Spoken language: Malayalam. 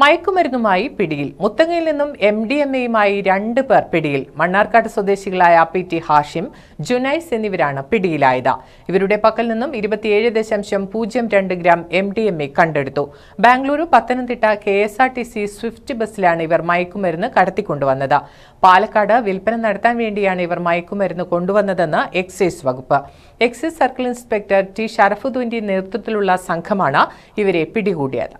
മയക്കുമരുന്നുമായി പിടിയിൽ മുത്തങ്ങയിൽ നിന്നും എം ഡി എം എയുമായി രണ്ട് പേർ പിടിയിൽ മണ്ണാർക്കാട് സ്വദേശികളായ പി ടി ഹാഷിം ജുനൈസ് എന്നിവരാണ് പിടിയിലായത് ഇവരുടെ പക്കൽ നിന്നും ഇരുപത്തിയേഴ് ദശാംശം പൂജ്യം രണ്ട് gram M D M A കണ്ടെടുത്തു Bengaluru Pathanamthitta K S R T C swift ബസ്സിലാണ് ഇവർ മയക്കുമരുന്ന് കടത്തിക്കൊണ്ടുവന്നത് പാലക്കാട് വിൽപ്പന നടത്താൻ വേണ്ടിയാണ് ഇവർ മയക്കുമരുന്ന് കൊണ്ടുവന്നതെന്ന് എക്സൈസ് വകുപ്പ് എക്സൈസ് സർക്കിൾ ഇൻസ്പെക്ടർ ടി ഷറഫുദ്ദീന്റെ നേതൃത്വത്തിലുള്ള സംഘമാണ് ഇവരെ പിടികൂടിയത്